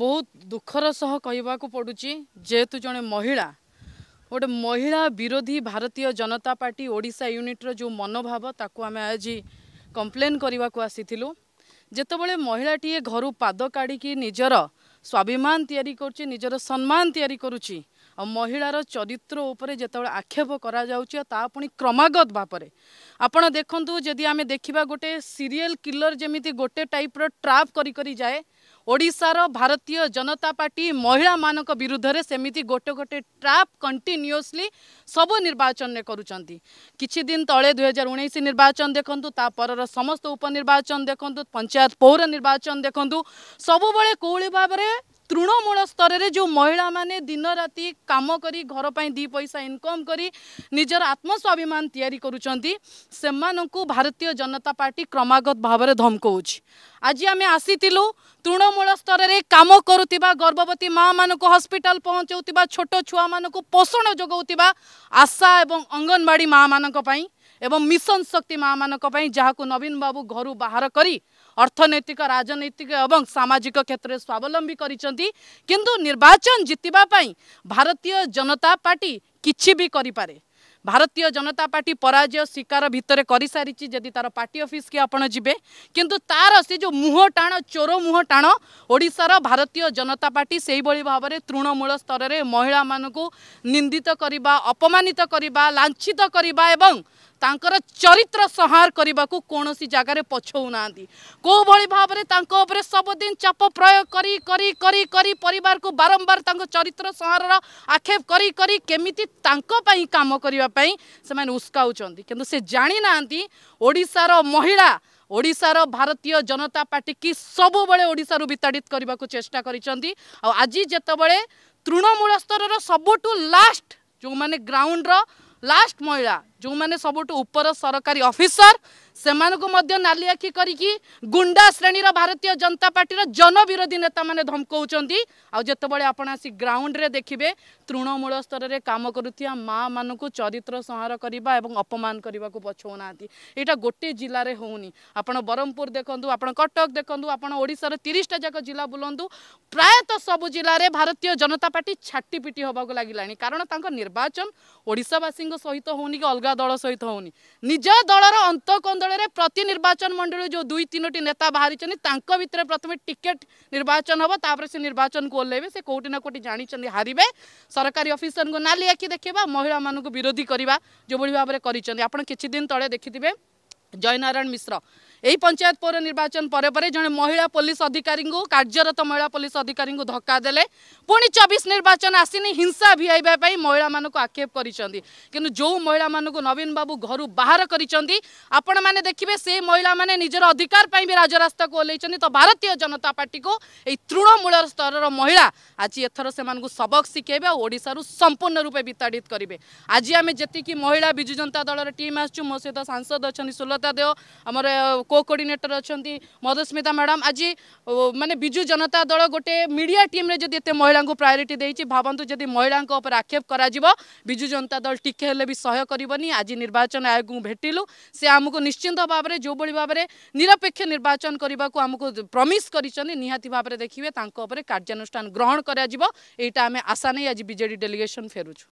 ବହୁତ ଦୁଃଖର ସହ କହିବାକୁ ପଡ଼ୁଛି ଯେହେତୁ ଜଣେ ମହିଳା ଗୋଟେ ମହିଳା ବିରୋଧୀ ଭାରତୀୟ ଜନତା ପାର୍ଟି ଓଡ଼ିଶା ୟୁନିଟ୍ର ଯେଉଁ ମନୋଭାବ ତାକୁ ଆମେ ଆଜି କମ୍ପ୍ଲେନ୍ କରିବାକୁ ଆସିଥିଲୁ ଯେତେବେଳେ ମହିଳାଟିଏ ଘରୁ ପାଦ କାଢ଼ିକି ନିଜର ସ୍ୱାଭିମାନ ତିଆରି କରୁଛି ନିଜର ସମ୍ମାନ ତିଆରି କରୁଛି ମହିଳାର ଚରିତ୍ର ଉପରେ ଯେତେବେଳେ ଆକ୍ଷେପ କରାଯାଉଛି ଆଉ ତା ପୁଣି କ୍ରମାଗତ ଭାବରେ ଆପଣ ଦେଖନ୍ତୁ ଯଦି ଆମେ ଦେଖିବା ଗୋଟେ ସିରିଏଲ୍ କିଲର ଯେମିତି ଗୋଟେ ଟାଇପ୍ର ଟ୍ରାପ୍ କରି କରି ଯାଏ ଓଡ଼ିଶାର ଭାରତୀୟ ଜନତା ପାର୍ଟି ମହିଳାମାନଙ୍କ ବିରୁଦ୍ଧରେ ସେମିତି ଗୋଟେ ଗୋଟେ ଟ୍ରାପ୍ କଣ୍ଟିନ୍ୟୁଅସ୍ଲି ସବୁ ନିର୍ବାଚନରେ କରୁଛନ୍ତି କିଛି ଦିନ ତଳେ ଦୁଇହଜାର ଉଣେଇଶ ନିର୍ବାଚନ ଦେଖନ୍ତୁ ତା'ପରର ସମସ୍ତ ଉପନିର୍ବାଚନ ଦେଖନ୍ତୁ ପଞ୍ଚାୟତ ପୌର ନିର୍ବାଚନ ଦେଖନ୍ତୁ ସବୁବେଳେ କେଉଁଭଳି ଭାବରେ तृणमूल स्तर जो महिला घर पर दी पैसा इनकम कर निजर आत्मस्वाभिमान या भारतीय जनता पार्टी क्रमगत में धम्काउँछु आज आम आसी तृणमूल स्तर काम गर्ु गर्भवती पहुँचा छोट छोटो मान पोषण जगह आशा अंगनवाड़ी माँ मानी ଏବଂ ମିଶନ ଶକ୍ତି ମାଆମାନଙ୍କ ପାଇଁ ଯାହାକୁ ନବୀନ ବାବୁ ଘରୁ ବାହାର କରି ଅର୍ଥନୈତିକ ରାଜନୈତିକ ଏବଂ ସାମାଜିକ କ୍ଷେତ୍ରରେ ସ୍ୱାବଲମ୍ବୀ କରିଛନ୍ତି କିନ୍ତୁ ନିର୍ବାଚନ ଜିତିବା ପାଇଁ ଭାରତୀୟ ଜନତା ପାର୍ଟି କିଛି ବି କରିପାରେ ଭାରତୀୟ ଜନତା ପାର୍ଟି ପରାଜୟ ଶିକାର ଭିତରେ କରିସାରିଛି ଯଦି ତାର ପାର୍ଟି ଅଫିସ୍କି ଆପଣ ଯିବେ କିନ୍ତୁ ତାର ସେ ଯେଉଁ ମୁହଁ ଟାଣ ଚୋର ମୁହଁ ଟାଣ ଓଡ଼ିଶାର ଭାରତୀୟ ଜନତା ପାର୍ଟି ସେହିଭଳି ଭାବରେ ତୃଣମୂଳ ସ୍ତରରେ ମହିଳାମାନଙ୍କୁ ନିନ୍ଦିତ କରିବା ଅପମାନିତ କରିବା ଲାଞ୍ଛିତ କରିବା ଏବଂ ତାଙ୍କର ଚରିତ୍ର ସଂହାର କରିବାକୁ କୌଣସି ଜାଗାରେ ପଛଉନାହାନ୍ତି କେଉଁଭଳି ଭାବରେ ତାଙ୍କ ଉପରେ ସବୁଦିନ ଚାପ ପ୍ରୟୋଗ କରି କରି କରି କରି ପରିବାରକୁ ବାରମ୍ବାର ତାଙ୍କ ଚରିତ୍ର ସଂହାରର ଆକ୍ଷେପ କରି କରି କେମିତି ତାଙ୍କ ପାଇଁ କାମ କରିବା ପାଇଁ ସେମାନେ ଉସ୍କାଉଛନ୍ତି କିନ୍ତୁ ସେ ଜାଣିନାହାନ୍ତି ଓଡ଼ିଶାର ମହିଳା ଓଡ଼ିଶାର ଭାରତୀୟ ଜନତା ପାର୍ଟିକି ସବୁବେଳେ ଓଡ଼ିଶାରୁ ବିତାଡ଼ିତ କରିବାକୁ ଚେଷ୍ଟା କରିଛନ୍ତି ଆଉ ଆଜି ଯେତେବେଳେ ତୃଣମୂଳ ସ୍ତରର ସବୁଠୁ ଲାଷ୍ଟ ଯେଉଁମାନେ ଗ୍ରାଉଣ୍ଡର ଲାଷ୍ଟ ମହିଳା ଯେଉଁମାନେ ସବୁଠୁ ଉପର ସରକାରୀ ଅଫିସର लीआिकि गुण्डा गुंडा श्रेणीर भारतीय जनता पार्टीर जनविरोधी नेता मैले धम्कौँ आउँब ग्राउंड रे देखिबे तृणमूल स्तर काम गरुवा चरित्र संहार अपमान गर्दा पछौँ नोटे जे हौ नि आप ब्रह्मपुर देख्नु आटक देख्नु आजओँ र तिरिटा जाक जिल्ला बुलनु प्रायत सब जिल्ला भारतीय जनता पर्टी छाटपिटी हेर्नु लाग कारण त निर्वाचन ओडावासी सहित अलगा दल दलर अन्त ଆନ୍ଦୋଳନରେ ପ୍ରତି ନିର୍ବାଚନ ମଣ୍ଡଳୀରୁ ଯେଉଁ ଦୁଇ ତିନୋଟି ନେତା ବାହାରିଛନ୍ତି ତାଙ୍କ ଭିତରେ ପ୍ରଥମେ ଟିକେଟ୍ ନିର୍ବାଚନ ହେବ ତାପରେ ସେ ନିର୍ବାଚନକୁ ଓହ୍ଲାଇବେ ସେ କେଉଁଠି ନା କେଉଁଠି ଜାଣିଛନ୍ତି ହାରିବେ ସରକାରୀ ଅଫିସରଙ୍କୁ ନାଲି ଆଖି ଦେଖେଇବା ମହିଳାମାନଙ୍କୁ ବିରୋଧୀ କରିବା ଯେଉଁଭଳି ଭାବରେ କରିଛନ୍ତି ଆପଣ କିଛି ଦିନ ତଳେ ଦେଖିଥିବେ ଜୟନାରାୟଣ ମିଶ୍ର এই পঞ্চায়েত পৌর নির্বাচন পরে পরে জনে মহিলা পুলিশ অধিকারী কার্যরত মহিলা পুলিশ অধিকারী ধক্কা দেলে পুঁ চবিশ নির্বাচন আসিনি হিংসা ভিআইবা মহিলা মানুষ আক্ষেপ করেছেন কিন্তু যে মহিলা মানুষ নবীন বাবু ঘর বাহার করেছেন আপন মানে দেখবে সেই মহিলা মানে নিজের অধিকার পাই রাজরাস্তা ওহ্লাইছেন তো ভারতীয় জনতা পার্টি এই তৃণমূল স্তরের মহিলা আজ এথর সে সবক শিখেবে ওড়শার সম্পূর্ণ রূপে বিতাড়িত করবে আজ আমি যেত মহিলা বিজু জনতা দলর টিম আসছু মো সহ সাংসদ অনেক সুলতা দেও আমার को कोअर्डनेटर अच्छा मधुस्मिता मैडम आज मानने विजु जनता दल गोटे मीडिया टीम जी एत महिला प्रायोरीट दे भावतु जदि महिला आक्षेप करजु जनता दल टिके भी सह्य कर आज निर्वाचन आयोग को भेटिलु से आमको निश्चिंत भाव में जो भाव में निरपेक्ष निर्वाचन करने को आमको प्रमिश कर भाव में देखिए कार्यानुष्ठान ग्रहण करा आम आशा नहीं आज विजेडी डेलीगेसन फेरुଛୁ